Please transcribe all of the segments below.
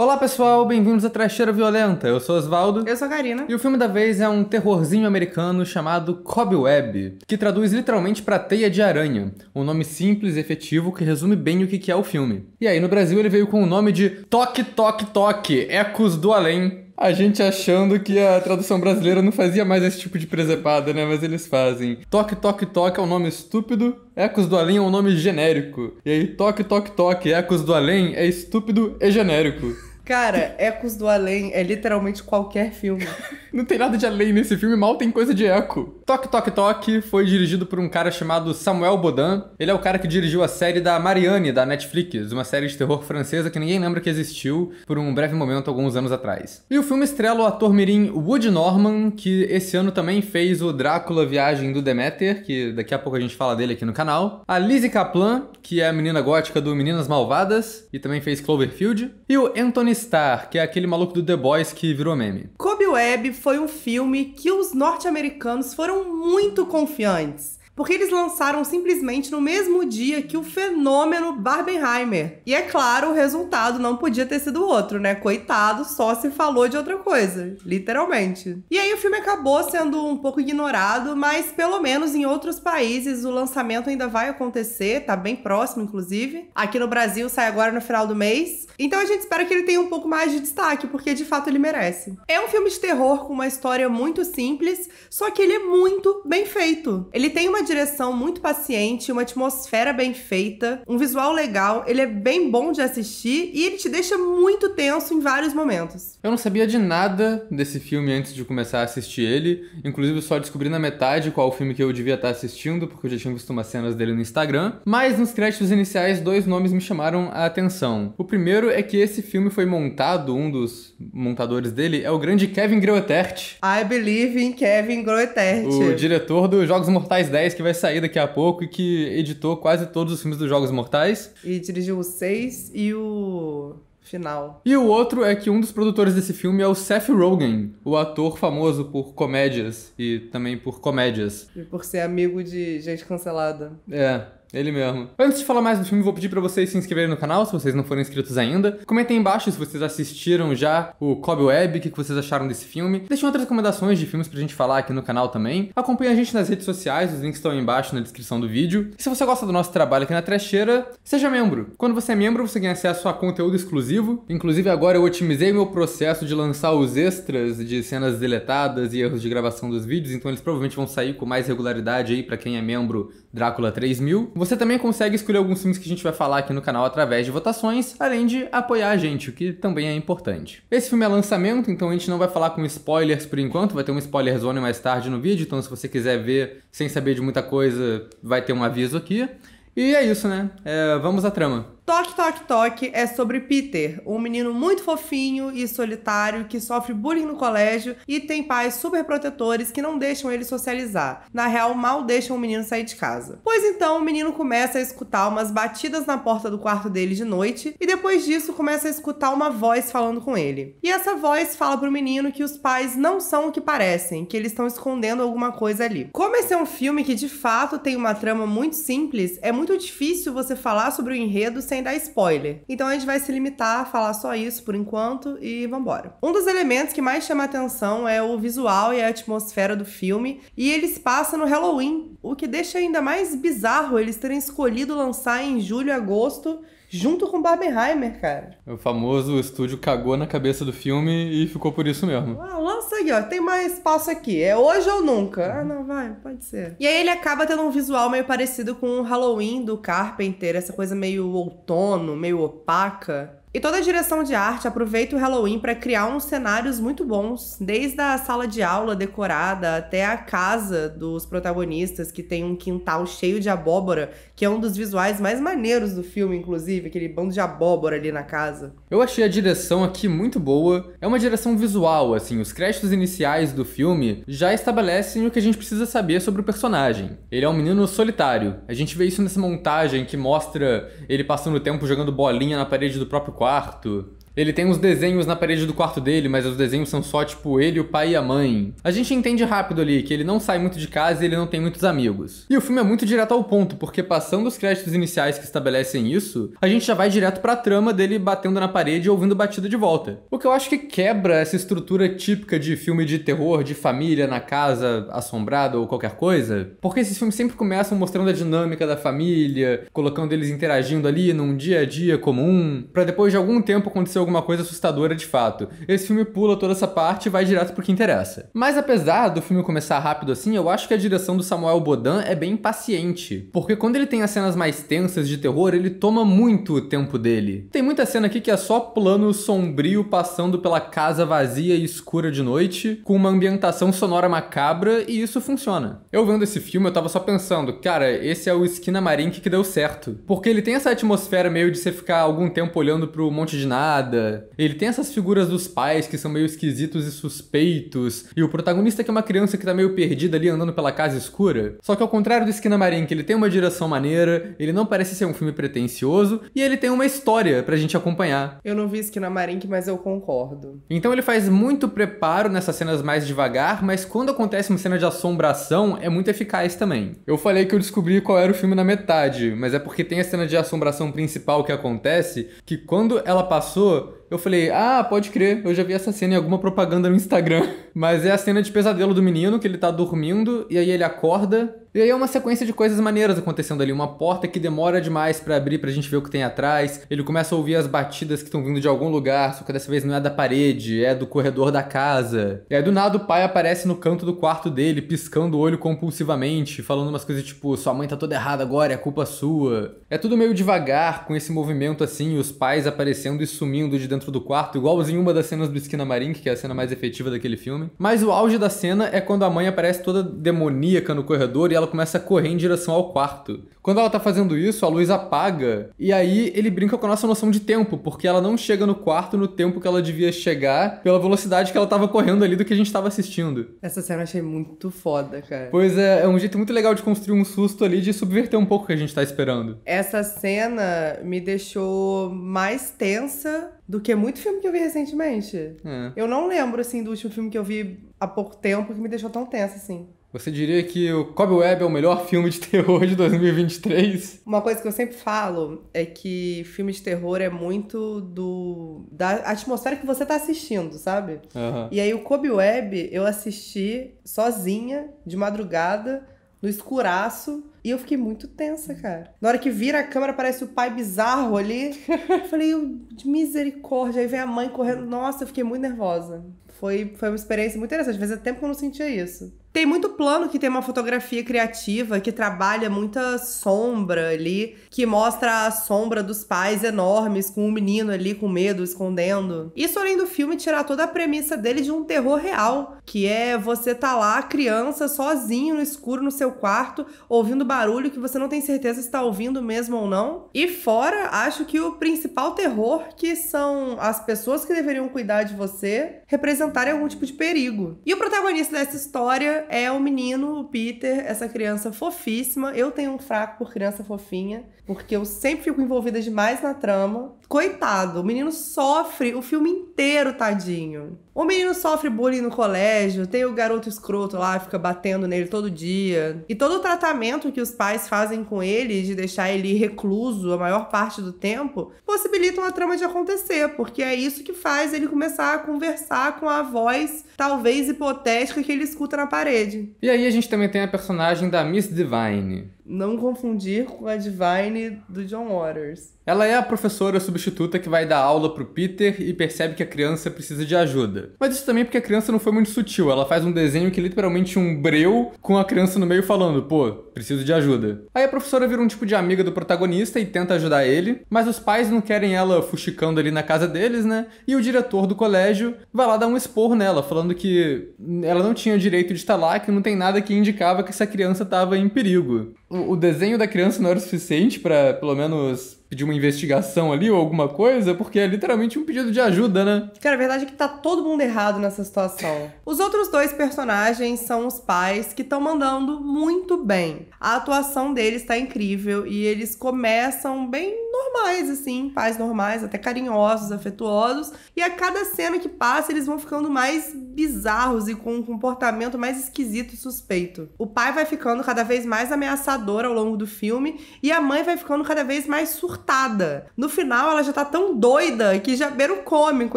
Olá pessoal, bem-vindos a Trecheira Violenta. Eu sou Osvaldo. Eu sou a Karina. E o filme da vez é um terrorzinho americano chamado Cobweb, que traduz literalmente para Teia de Aranha, um nome simples e efetivo que resume bem o que é o filme. E aí, no Brasil ele veio com o nome de Toque Toque Toque, Ecos do Além, a gente achando que a tradução brasileira não fazia mais esse tipo de presepada, né? Mas eles fazem. Toque, toque, toque é um nome estúpido. Ecos do Além é um nome genérico. E aí, toque, toque, toque, Ecos do Além é estúpido e genérico. Cara, Ecos do Além é literalmente qualquer filme. Não tem nada de além nesse filme, mal tem coisa de eco. Toque Toque Toque foi dirigido por um cara chamado Samuel Bodin. Ele é o cara que dirigiu a série da Marianne, da Netflix, uma série de terror francesa que ninguém lembra que existiu por um breve momento alguns anos atrás. E o filme estrela o ator mirim Wood Norman, que esse ano também fez o Drácula Viagem do Demeter, que daqui a pouco a gente fala dele aqui no canal. A Lizzie Kaplan, que é a menina gótica do Meninas Malvadas e também fez Cloverfield. E o Anthony Star, que é aquele maluco do The Boys que virou meme. Kobe Webb foi um filme que os norte-americanos foram muito confiantes porque eles lançaram simplesmente no mesmo dia que o fenômeno Barbenheimer. E é claro, o resultado não podia ter sido outro, né? Coitado, só se falou de outra coisa, literalmente. E aí o filme acabou sendo um pouco ignorado, mas pelo menos em outros países o lançamento ainda vai acontecer, tá bem próximo, inclusive. Aqui no Brasil sai agora no final do mês. Então a gente espera que ele tenha um pouco mais de destaque, porque de fato ele merece. É um filme de terror com uma história muito simples, só que ele é muito bem feito. Ele tem uma direção muito paciente, uma atmosfera bem feita, um visual legal, ele é bem bom de assistir e ele te deixa muito tenso em vários momentos. Eu não sabia de nada desse filme antes de começar a assistir ele, inclusive só descobri na metade qual o filme que eu devia estar assistindo, porque eu já tinha visto umas cenas dele no Instagram, mas nos créditos iniciais dois nomes me chamaram a atenção. O primeiro é que esse filme foi montado, um dos montadores dele é o grande Kevin Groetert. I believe in Kevin Groetert. O diretor dos Jogos Mortais 10 que vai sair daqui a pouco e que editou quase todos os filmes dos Jogos Mortais. E dirigiu o 6 e o final. E o outro é que um dos produtores desse filme é o Seth Rogen, o ator famoso por comédias e também por comédias. E por ser amigo de gente cancelada. É. Ele mesmo. Antes de falar mais do filme, vou pedir para vocês se inscreverem no canal, se vocês não forem inscritos ainda. Comentem embaixo se vocês assistiram já o Cobweb, o que vocês acharam desse filme. Deixem outras recomendações de filmes pra gente falar aqui no canal também. Acompanhe a gente nas redes sociais, os links estão aí embaixo na descrição do vídeo. E se você gosta do nosso trabalho aqui na Trecheira, seja membro. Quando você é membro, você ganha acesso a conteúdo exclusivo. Inclusive, agora eu otimizei meu processo de lançar os extras de cenas deletadas e erros de gravação dos vídeos, então eles provavelmente vão sair com mais regularidade aí para quem é membro Drácula 3000. Você também consegue escolher alguns filmes que a gente vai falar aqui no canal através de votações, além de apoiar a gente, o que também é importante. Esse filme é lançamento, então a gente não vai falar com spoilers por enquanto, vai ter um spoiler zone mais tarde no vídeo, então se você quiser ver sem saber de muita coisa, vai ter um aviso aqui. E é isso, né? É, vamos à trama. Toque, Toque, Toque é sobre Peter, um menino muito fofinho e solitário que sofre bullying no colégio e tem pais super protetores que não deixam ele socializar. Na real, mal deixam o menino sair de casa. Pois então, o menino começa a escutar umas batidas na porta do quarto dele de noite e depois disso começa a escutar uma voz falando com ele. E essa voz fala pro menino que os pais não são o que parecem, que eles estão escondendo alguma coisa ali. Como esse é um filme que de fato tem uma trama muito simples, é muito difícil você falar sobre o enredo sem sem dar spoiler. Então a gente vai se limitar a falar só isso por enquanto e vambora. Um dos elementos que mais chama atenção é o visual e a atmosfera do filme, e ele se passa no Halloween, o que deixa ainda mais bizarro eles terem escolhido lançar em julho e agosto junto com Barbenheimer, cara. O famoso estúdio cagou na cabeça do filme e ficou por isso mesmo. Ah, lança aí, ó. Tem mais espaço aqui. É hoje ou nunca? Ah, não, vai, pode ser. E aí ele acaba tendo um visual meio parecido com o Halloween do Carpenter, essa coisa meio outono, meio opaca. E toda a direção de arte aproveita o Halloween para criar uns cenários muito bons, desde a sala de aula decorada até a casa dos protagonistas, que tem um quintal cheio de abóbora, que é um dos visuais mais maneiros do filme, inclusive, aquele bando de abóbora ali na casa. Eu achei a direção aqui muito boa. É uma direção visual, assim, os créditos iniciais do filme já estabelecem o que a gente precisa saber sobre o personagem. Ele é um menino solitário. A gente vê isso nessa montagem que mostra ele passando o tempo jogando bolinha na parede do próprio quarto ele tem uns desenhos na parede do quarto dele, mas os desenhos são só tipo ele, o pai e a mãe. A gente entende rápido ali que ele não sai muito de casa e ele não tem muitos amigos. E o filme é muito direto ao ponto, porque passando os créditos iniciais que estabelecem isso, a gente já vai direto pra trama dele batendo na parede e ouvindo batida de volta. O que eu acho que quebra essa estrutura típica de filme de terror, de família na casa assombrada ou qualquer coisa, porque esses filmes sempre começam mostrando a dinâmica da família, colocando eles interagindo ali num dia a dia comum, para depois de algum tempo acontecer alguma coisa assustadora de fato. Esse filme pula toda essa parte e vai direto pro que interessa. Mas apesar do filme começar rápido assim, eu acho que a direção do Samuel Bodan é bem impaciente. Porque quando ele tem as cenas mais tensas de terror, ele toma muito o tempo dele. Tem muita cena aqui que é só plano sombrio passando pela casa vazia e escura de noite, com uma ambientação sonora macabra, e isso funciona. Eu vendo esse filme, eu tava só pensando, cara, esse é o Esquina Marink que deu certo. Porque ele tem essa atmosfera meio de você ficar algum tempo olhando pro monte de nada nada. Ele tem essas figuras dos pais que são meio esquisitos e suspeitos, e o protagonista é que é uma criança que tá meio perdida ali andando pela casa escura. Só que ao contrário do Esquina Marinha, que ele tem uma direção maneira, ele não parece ser um filme pretencioso, e ele tem uma história pra gente acompanhar. Eu não vi Esquina Marinha, mas eu concordo. Então ele faz muito preparo nessas cenas mais devagar, mas quando acontece uma cena de assombração, é muito eficaz também. Eu falei que eu descobri qual era o filme na metade, mas é porque tem a cena de assombração principal que acontece, que quando ela passou, So eu falei, ah, pode crer, eu já vi essa cena em alguma propaganda no Instagram. Mas é a cena de pesadelo do menino, que ele tá dormindo, e aí ele acorda. E aí é uma sequência de coisas maneiras acontecendo ali. Uma porta que demora demais para abrir pra gente ver o que tem atrás. Ele começa a ouvir as batidas que estão vindo de algum lugar, só que dessa vez não é da parede, é do corredor da casa. E aí do nada o pai aparece no canto do quarto dele, piscando o olho compulsivamente, falando umas coisas tipo, sua mãe tá toda errada agora, é culpa sua. É tudo meio devagar, com esse movimento assim, os pais aparecendo e sumindo de dentro dentro do quarto, igualzinho uma das cenas do Esquina Marink, que é a cena mais efetiva daquele filme. Mas o auge da cena é quando a mãe aparece toda demoníaca no corredor e ela começa a correr em direção ao quarto. Quando ela tá fazendo isso, a luz apaga, e aí ele brinca com a nossa noção de tempo, porque ela não chega no quarto no tempo que ela devia chegar, pela velocidade que ela tava correndo ali do que a gente tava assistindo. Essa cena eu achei muito foda, cara. Pois é, é um jeito muito legal de construir um susto ali, de subverter um pouco o que a gente tá esperando. Essa cena me deixou mais tensa do que muito filme que eu vi recentemente. É. Eu não lembro, assim, do último filme que eu vi há pouco tempo que me deixou tão tensa, assim. Você diria que o Cobweb Web é o melhor filme de terror de 2023? Uma coisa que eu sempre falo é que filme de terror é muito do da atmosfera que você tá assistindo, sabe? Uhum. E aí o Cobweb Web eu assisti sozinha, de madrugada, no escuraço. E eu fiquei muito tensa, cara. Na hora que vira a câmera, aparece o pai bizarro ali. eu falei, de misericórdia. Aí vem a mãe correndo. Nossa, eu fiquei muito nervosa. Foi, foi uma experiência muito interessante. Fazia tempo que eu não sentia isso. Tem muito plano que tem uma fotografia criativa que trabalha muita sombra ali, que mostra a sombra dos pais enormes com o um menino ali com medo, escondendo. Isso além do filme tirar toda a premissa dele de um terror real, que é você tá lá, criança, sozinho no escuro no seu quarto, ouvindo barulho que você não tem certeza se tá ouvindo mesmo ou não. E fora, acho que o principal terror que são as pessoas que deveriam cuidar de você representarem algum tipo de perigo. E o protagonista dessa história é o menino, o Peter, essa criança fofíssima. Eu tenho um fraco por criança fofinha, porque eu sempre fico envolvida demais na trama. Coitado, o menino sofre o filme inteiro, tadinho. O menino sofre bullying no colégio, tem o garoto escroto lá, fica batendo nele todo dia. E todo o tratamento que os pais fazem com ele, de deixar ele recluso a maior parte do tempo, possibilita uma trama de acontecer, porque é isso que faz ele começar a conversar com a voz, talvez hipotética, que ele escuta na parede. E aí a gente também tem a personagem da Miss Divine não confundir com a Divine do John Waters. Ela é a professora substituta que vai dar aula pro Peter e percebe que a criança precisa de ajuda. Mas isso também é porque a criança não foi muito sutil. Ela faz um desenho que é literalmente um breu com a criança no meio falando, pô, preciso de ajuda. Aí a professora vira um tipo de amiga do protagonista e tenta ajudar ele, mas os pais não querem ela fuxicando ali na casa deles, né? E o diretor do colégio vai lá dar um expor nela, falando que ela não tinha direito de estar lá, que não tem nada que indicava que essa criança estava em perigo o desenho da criança não era suficiente para, pelo menos, pedir uma investigação ali ou alguma coisa, porque é literalmente um pedido de ajuda, né? Cara, a verdade é que tá todo mundo errado nessa situação. Os outros dois personagens são os pais que estão mandando muito bem. A atuação deles tá incrível e eles começam bem normais, assim, pais normais, até carinhosos, afetuosos. E a cada cena que passa, eles vão ficando mais bizarros e com um comportamento mais esquisito e suspeito. O pai vai ficando cada vez mais ameaçador ao longo do filme e a mãe vai ficando cada vez mais surtada. No final, ela já tá tão doida que já beira o cômico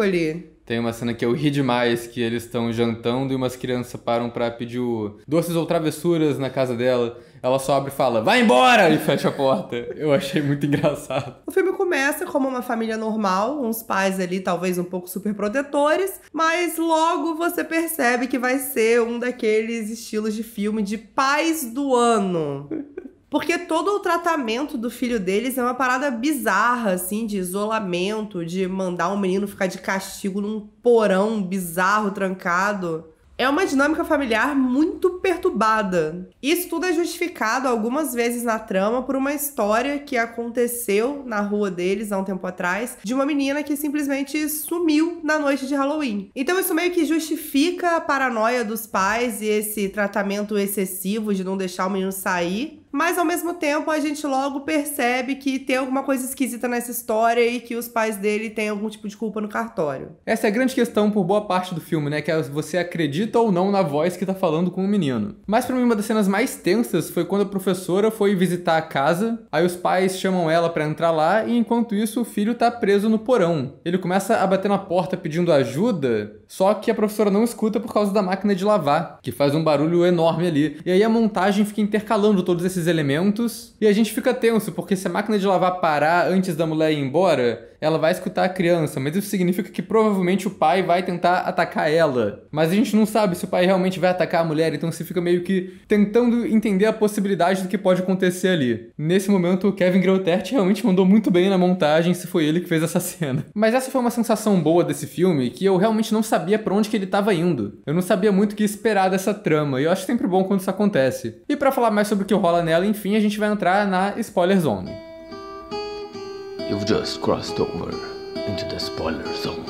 ali. Tem uma cena que eu ri demais, que eles estão jantando e umas crianças param para pedir doces ou travessuras na casa dela ela só abre e fala, vai embora! E fecha a porta. Eu achei muito engraçado. O filme começa como uma família normal, uns pais ali talvez um pouco super protetores, mas logo você percebe que vai ser um daqueles estilos de filme de pais do ano. Porque todo o tratamento do filho deles é uma parada bizarra, assim, de isolamento, de mandar um menino ficar de castigo num porão bizarro trancado. É uma dinâmica familiar muito perturbada. Isso tudo é justificado algumas vezes na trama por uma história que aconteceu na rua deles há um tempo atrás, de uma menina que simplesmente sumiu na noite de Halloween. Então isso meio que justifica a paranoia dos pais e esse tratamento excessivo de não deixar o menino sair, mas ao mesmo tempo a gente logo percebe que tem alguma coisa esquisita nessa história e que os pais dele têm algum tipo de culpa no cartório. Essa é a grande questão por boa parte do filme, né? Que é você acredita ou não na voz que tá falando com o menino. Mas para mim uma das cenas mais tensas foi quando a professora foi visitar a casa, aí os pais chamam ela para entrar lá e enquanto isso o filho tá preso no porão. Ele começa a bater na porta pedindo ajuda, só que a professora não escuta por causa da máquina de lavar, que faz um barulho enorme ali. E aí a montagem fica intercalando todos esses esses elementos. E a gente fica tenso, porque se a máquina de lavar parar antes da mulher ir embora, ela vai escutar a criança, mas isso significa que provavelmente o pai vai tentar atacar ela. Mas a gente não sabe se o pai realmente vai atacar a mulher, então você fica meio que tentando entender a possibilidade do que pode acontecer ali. Nesse momento, o Kevin Grotert realmente mandou muito bem na montagem, se foi ele que fez essa cena. Mas essa foi uma sensação boa desse filme, que eu realmente não sabia para onde que ele estava indo. Eu não sabia muito o que esperar dessa trama, e eu acho sempre bom quando isso acontece. E para falar mais sobre o que rola nela, enfim, a gente vai entrar na Spoiler Zone. You've just crossed over into the spoiler zone.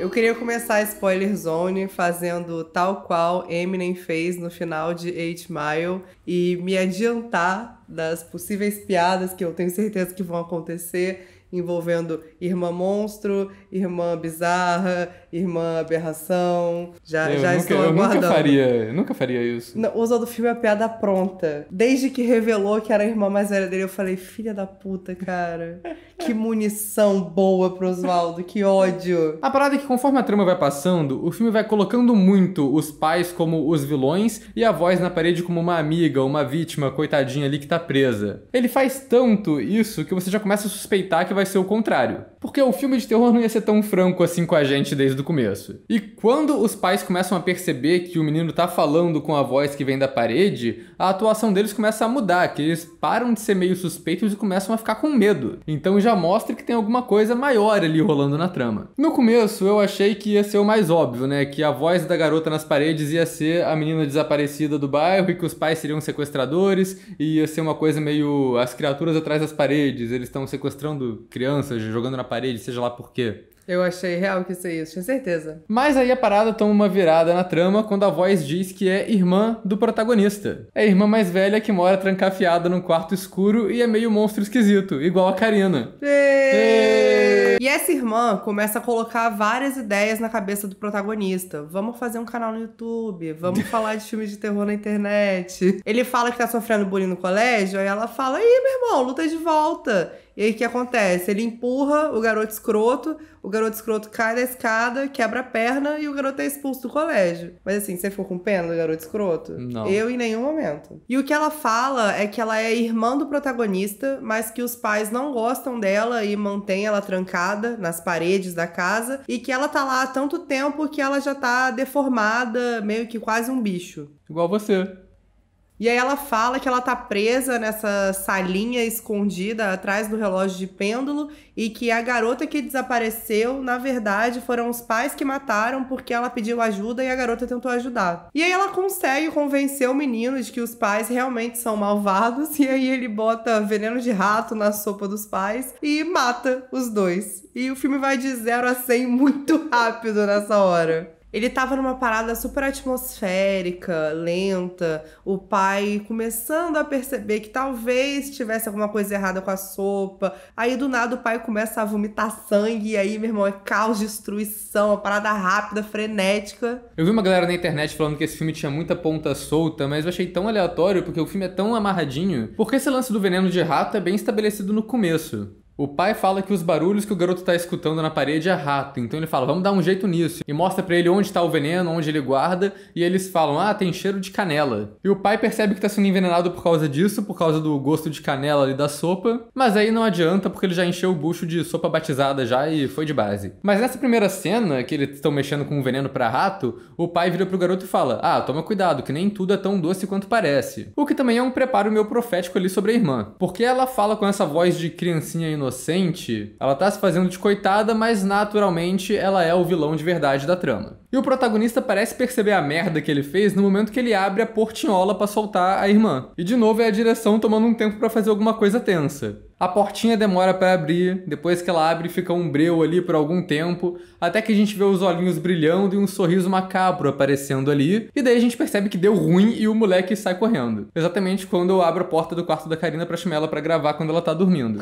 Eu queria começar a spoiler zone fazendo tal qual Eminem fez no final de Eight Mile e me adiantar das possíveis piadas que eu tenho certeza que vão acontecer envolvendo irmã monstro, irmã bizarra, irmã aberração. Já, eu já nunca, estou aguardando. Eu nunca faria, nunca faria isso. Não, o usado do filme é a piada pronta. Desde que revelou que era a irmã mais velha dele, eu falei, filha da puta, cara. que munição boa pro Oswaldo, que ódio. A parada é que conforme a trama vai passando, o filme vai colocando muito os pais como os vilões e a voz na parede como uma amiga, uma vítima, coitadinha ali que tá presa. Ele faz tanto isso que você já começa a suspeitar que vai vai ser o contrário. Porque o filme de terror não ia ser tão franco assim com a gente desde o começo. E quando os pais começam a perceber que o menino tá falando com a voz que vem da parede, a atuação deles começa a mudar, que eles param de ser meio suspeitos e começam a ficar com medo. Então já mostra que tem alguma coisa maior ali rolando na trama. No começo eu achei que ia ser o mais óbvio, né? Que a voz da garota nas paredes ia ser a menina desaparecida do bairro e que os pais seriam sequestradores e ia ser uma coisa meio as criaturas atrás das paredes, eles estão sequestrando crianças jogando na parede, seja lá por quê. Eu achei real que isso é isso, tinha certeza. Mas aí a parada toma uma virada na trama quando a voz diz que é irmã do protagonista. É a irmã mais velha que mora trancafiada num quarto escuro e é meio monstro esquisito, igual a Karina. E... e essa irmã começa a colocar várias ideias na cabeça do protagonista. Vamos fazer um canal no YouTube, vamos falar de filmes de terror na internet. Ele fala que tá sofrendo bullying no colégio, aí ela fala: "Ih, meu irmão, luta de volta". E aí o que acontece? Ele empurra o garoto escroto, o garoto escroto cai da escada, quebra a perna e o garoto é expulso do colégio. Mas assim, você ficou com pena do garoto escroto? Não. Eu em nenhum momento. E o que ela fala é que ela é irmã do protagonista, mas que os pais não gostam dela e mantêm ela trancada nas paredes da casa e que ela tá lá há tanto tempo que ela já tá deformada, meio que quase um bicho. Igual você. E aí ela fala que ela tá presa nessa salinha escondida atrás do relógio de pêndulo e que a garota que desapareceu, na verdade, foram os pais que mataram porque ela pediu ajuda e a garota tentou ajudar. E aí ela consegue convencer o menino de que os pais realmente são malvados e aí ele bota veneno de rato na sopa dos pais e mata os dois. E o filme vai de 0 a 100 muito rápido nessa hora. Ele tava numa parada super atmosférica, lenta, o pai começando a perceber que talvez tivesse alguma coisa errada com a sopa. Aí do nada o pai começa a vomitar sangue, e aí, meu irmão, é caos, destruição, uma parada rápida, frenética. Eu vi uma galera na internet falando que esse filme tinha muita ponta solta, mas eu achei tão aleatório porque o filme é tão amarradinho. Porque esse lance do veneno de rato é bem estabelecido no começo. O pai fala que os barulhos que o garoto está escutando na parede é rato, então ele fala, vamos dar um jeito nisso. E mostra para ele onde está o veneno, onde ele guarda, e eles falam, ah, tem cheiro de canela. E o pai percebe que está sendo envenenado por causa disso, por causa do gosto de canela ali da sopa, mas aí não adianta porque ele já encheu o bucho de sopa batizada já e foi de base. Mas nessa primeira cena, que eles estão mexendo com o veneno para rato, o pai vira pro garoto e fala, ah, toma cuidado, que nem tudo é tão doce quanto parece. O que também é um preparo meu profético ali sobre a irmã, porque ela fala com essa voz de criancinha no inocente, ela tá se fazendo de coitada, mas naturalmente ela é o vilão de verdade da trama. E o protagonista parece perceber a merda que ele fez no momento que ele abre a portinhola para soltar a irmã. E de novo é a direção tomando um tempo para fazer alguma coisa tensa. A portinha demora para abrir, depois que ela abre fica um breu ali por algum tempo, até que a gente vê os olhinhos brilhando e um sorriso macabro aparecendo ali, e daí a gente percebe que deu ruim e o moleque sai correndo. Exatamente quando eu abro a porta do quarto da Karina para chamar ela para gravar quando ela tá dormindo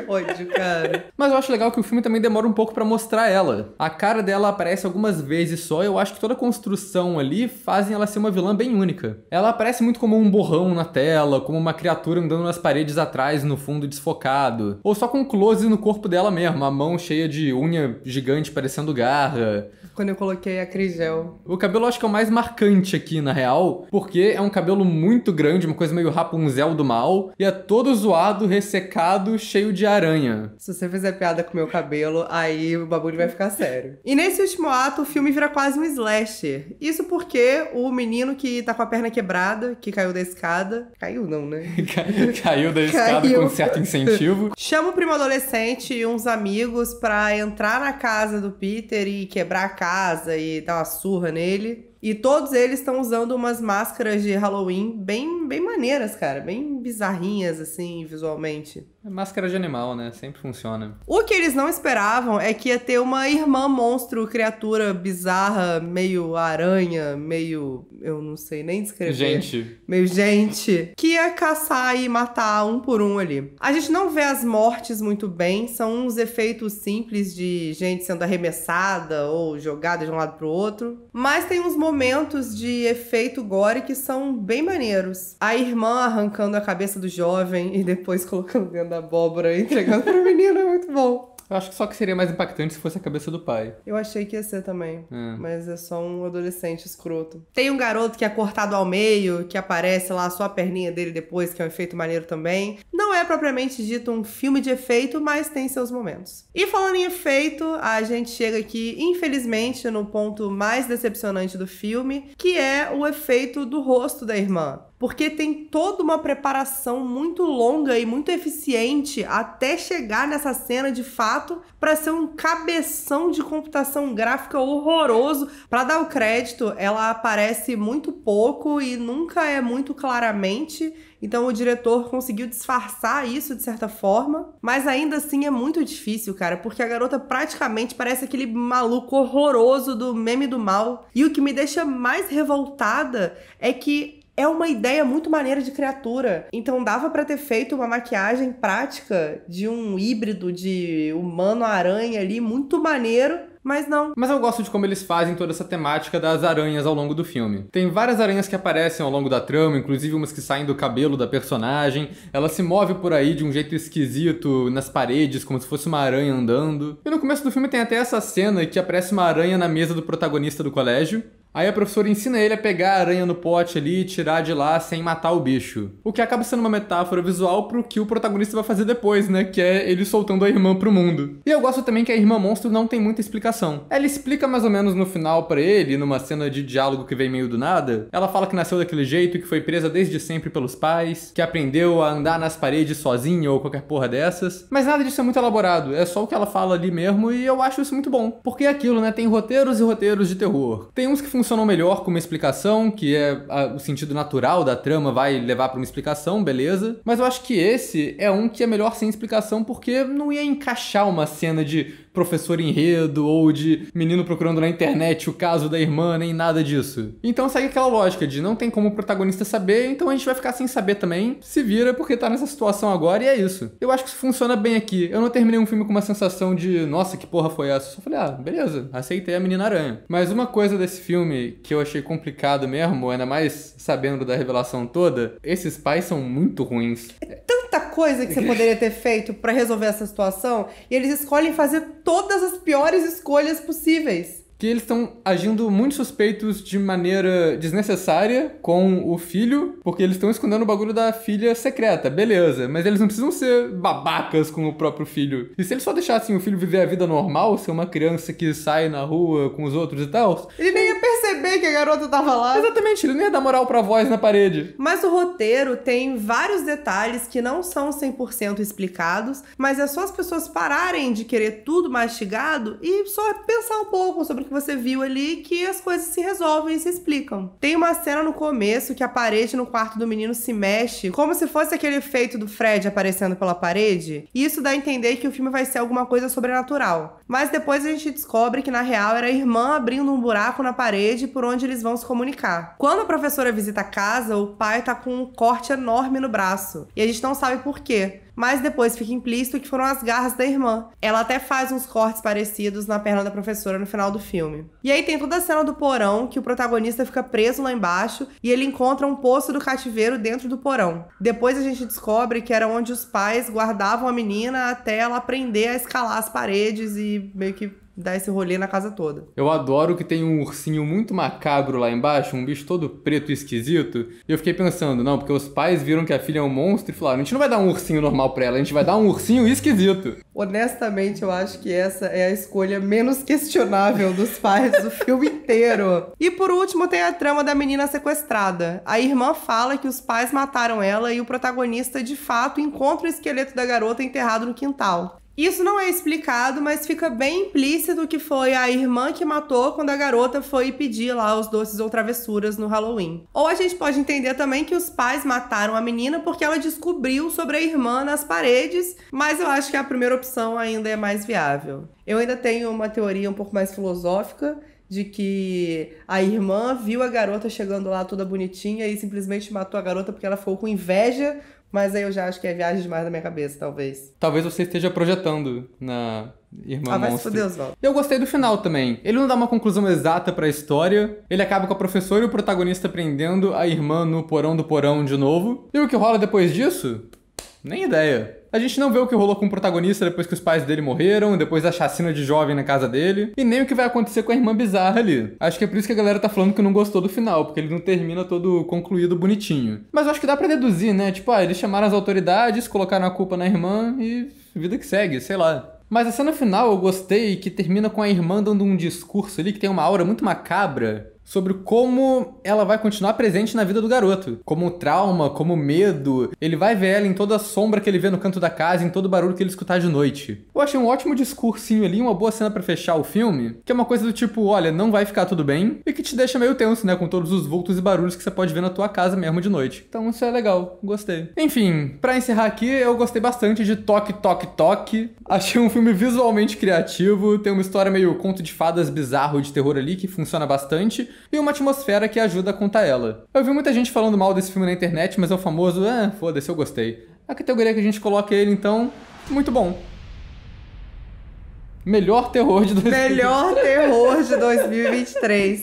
que ódio, cara. Mas eu acho legal que o filme também demora um pouco para mostrar ela. A cara dela aparece algumas vezes só, e eu acho que toda a construção ali fazem ela ser uma vilã bem única. Ela aparece muito como um borrão na tela, como uma criatura andando nas paredes atrás, no fundo desfocado. Ou só com close no corpo dela mesmo, a mão cheia de unha gigante parecendo garra. Quando eu coloquei a Crisel. O cabelo acho que é o mais marcante aqui, na real, porque é um cabelo muito grande, uma coisa meio Rapunzel do mal, e é todo zoado, ressecado, cheio de de aranha. Se você fizer piada com meu cabelo, aí o bagulho vai ficar sério. E nesse último ato, o filme vira quase um slasher. Isso porque o menino que tá com a perna quebrada, que caiu da escada. Caiu, não, né? caiu da escada caiu. com um certo incentivo. Chama o primo adolescente e uns amigos pra entrar na casa do Peter e quebrar a casa e dar uma surra nele. E todos eles estão usando umas máscaras de Halloween bem, bem maneiras, cara. Bem bizarrinhas, assim, visualmente. É máscara de animal, né? Sempre funciona. O que eles não esperavam é que ia ter uma irmã monstro, criatura bizarra, meio aranha, meio. Eu não sei nem descrever. Gente. Meio gente. Que ia caçar e matar um por um ali. A gente não vê as mortes muito bem, são uns efeitos simples de gente sendo arremessada ou jogada de um lado pro outro. Mas tem uns momentos de efeito gore que são bem maneiros. A irmã arrancando a cabeça cabeça do jovem e depois colocando dentro da abóbora e entregando para a menino é muito bom. Eu acho que só que seria mais impactante se fosse a cabeça do pai. Eu achei que ia ser também. É. Mas é só um adolescente escroto. Tem um garoto que é cortado ao meio, que aparece lá só a perninha dele depois, que é um efeito maneiro também. Não é propriamente dito um filme de efeito, mas tem seus momentos. E falando em efeito, a gente chega aqui, infelizmente, no ponto mais decepcionante do filme, que é o efeito do rosto da irmã porque tem toda uma preparação muito longa e muito eficiente até chegar nessa cena de fato para ser um cabeção de computação gráfica horroroso. Para dar o crédito, ela aparece muito pouco e nunca é muito claramente. Então o diretor conseguiu disfarçar isso de certa forma, mas ainda assim é muito difícil, cara, porque a garota praticamente parece aquele maluco horroroso do meme do mal. E o que me deixa mais revoltada é que é uma ideia muito maneira de criatura. Então dava para ter feito uma maquiagem prática de um híbrido de humano-aranha ali, muito maneiro mas não. Mas eu gosto de como eles fazem toda essa temática das aranhas ao longo do filme. Tem várias aranhas que aparecem ao longo da trama, inclusive umas que saem do cabelo da personagem. Ela se move por aí de um jeito esquisito nas paredes, como se fosse uma aranha andando. E no começo do filme tem até essa cena que aparece uma aranha na mesa do protagonista do colégio. Aí a professora ensina ele a pegar a aranha no pote ali e tirar de lá sem matar o bicho. O que acaba sendo uma metáfora visual pro que o protagonista vai fazer depois, né? Que é ele soltando a irmã pro mundo. E eu gosto também que a irmã monstro não tem muita explicação. Ela explica mais ou menos no final para ele, numa cena de diálogo que vem meio do nada. Ela fala que nasceu daquele jeito, que foi presa desde sempre pelos pais, que aprendeu a andar nas paredes sozinha ou qualquer porra dessas. Mas nada disso é muito elaborado, é só o que ela fala ali mesmo e eu acho isso muito bom. Porque é aquilo, né? Tem roteiros e roteiros de terror. Tem uns que funcionam funcionou melhor com uma explicação, que é a, o sentido natural da trama vai levar para uma explicação, beleza. Mas eu acho que esse é um que é melhor sem explicação porque não ia encaixar uma cena de professor enredo ou de menino procurando na internet o caso da irmã, nem nada disso. Então segue aquela lógica de não tem como o protagonista saber, então a gente vai ficar sem saber também, se vira porque tá nessa situação agora e é isso. Eu acho que isso funciona bem aqui. Eu não terminei um filme com uma sensação de, nossa, que porra foi essa? Eu só falei, ah, beleza, aceitei a menina aranha. Mas uma coisa desse filme filme que eu achei complicado mesmo, ainda mais sabendo da revelação toda, esses pais são muito ruins. É tanta coisa que você poderia ter feito para resolver essa situação, e eles escolhem fazer todas as piores escolhas possíveis que eles estão agindo muito suspeitos de maneira desnecessária com o filho, porque eles estão escondendo o bagulho da filha secreta, beleza, mas eles não precisam ser babacas com o próprio filho. E se eles só deixassem o filho viver a vida normal, ser uma criança que sai na rua com os outros e tal, ele nem ia é que a garota tava lá. Exatamente, ele não ia dar moral pra voz na parede. Mas o roteiro tem vários detalhes que não são 100% explicados, mas é só as pessoas pararem de querer tudo mastigado e só pensar um pouco sobre o que você viu ali que as coisas se resolvem e se explicam. Tem uma cena no começo que a parede no quarto do menino se mexe, como se fosse aquele efeito do Fred aparecendo pela parede, e isso dá a entender que o filme vai ser alguma coisa sobrenatural. Mas depois a gente descobre que na real era a irmã abrindo um buraco na parede por onde eles vão se comunicar. Quando a professora visita a casa, o pai tá com um corte enorme no braço e a gente não sabe por quê mas depois fica implícito que foram as garras da irmã. Ela até faz uns cortes parecidos na perna da professora no final do filme. E aí tem toda a cena do porão, que o protagonista fica preso lá embaixo e ele encontra um poço do cativeiro dentro do porão. Depois a gente descobre que era onde os pais guardavam a menina até ela aprender a escalar as paredes e meio que dar esse rolê na casa toda. Eu adoro que tem um ursinho muito macabro lá embaixo, um bicho todo preto e esquisito. E eu fiquei pensando, não, porque os pais viram que a filha é um monstro e falaram: a gente não vai dar um ursinho normal pra ela, a gente vai dar um ursinho esquisito. Honestamente, eu acho que essa é a escolha menos questionável dos pais do filme inteiro. E por último, tem a trama da menina sequestrada. A irmã fala que os pais mataram ela e o protagonista de fato encontra o esqueleto da garota enterrado no quintal. Isso não é explicado, mas fica bem implícito que foi a irmã que matou quando a garota foi pedir lá os doces ou travessuras no Halloween. Ou a gente pode entender também que os pais mataram a menina porque ela descobriu sobre a irmã nas paredes, mas eu acho que a primeira opção ainda é mais viável. Eu ainda tenho uma teoria um pouco mais filosófica de que a irmã viu a garota chegando lá toda bonitinha e simplesmente matou a garota porque ela ficou com inveja mas aí eu já acho que é viagem demais da minha cabeça, talvez. Talvez você esteja projetando na Irmã ah, mas fudeu, Eu gostei do final também. Ele não dá uma conclusão exata para a história. Ele acaba com a professora e o protagonista prendendo a irmã no porão do porão de novo. E o que rola depois disso? Nem ideia. A gente não vê o que rolou com o protagonista depois que os pais dele morreram, depois da chacina de jovem na casa dele, e nem o que vai acontecer com a irmã bizarra ali. Acho que é por isso que a galera tá falando que não gostou do final, porque ele não termina todo concluído bonitinho. Mas acho que dá para deduzir, né? Tipo, ah, eles chamaram as autoridades, colocaram a culpa na irmã e vida que segue, sei lá. Mas a cena final eu gostei que termina com a irmã dando um discurso ali que tem uma aura muito macabra sobre como ela vai continuar presente na vida do garoto. Como trauma, como medo. Ele vai ver ela em toda a sombra que ele vê no canto da casa, em todo o barulho que ele escutar de noite. Eu achei um ótimo discursinho ali, uma boa cena para fechar o filme, que é uma coisa do tipo, olha, não vai ficar tudo bem, e que te deixa meio tenso, né, com todos os vultos e barulhos que você pode ver na tua casa mesmo de noite. Então isso é legal, gostei. Enfim, para encerrar aqui, eu gostei bastante de Toque, Toque, Toque. Achei um filme visualmente criativo, tem uma história meio conto de fadas bizarro de terror ali, que funciona bastante e uma atmosfera que ajuda a contar ela. Eu vi muita gente falando mal desse filme na internet, mas é o famoso, ah, foda-se, eu gostei. A categoria que a gente coloca ele, então, muito bom. Melhor terror de 2023. Melhor terror de 2023.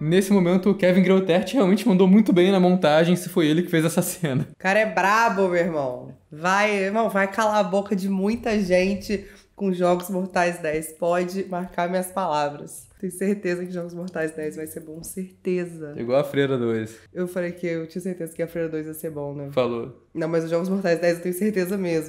Nesse momento, o Kevin Grotert realmente mandou muito bem na montagem, se foi ele que fez essa cena. O cara é brabo, meu irmão. Vai, irmão, vai calar a boca de muita gente com Jogos Mortais 10. Pode marcar minhas palavras. Tenho certeza que Jogos Mortais 10 vai ser bom, certeza. Igual a Freira 2. Eu falei que eu tinha certeza que a Freira 2 ia ser bom, né? Falou. Não, mas os Jogos Mortais 10 eu tenho certeza mesmo.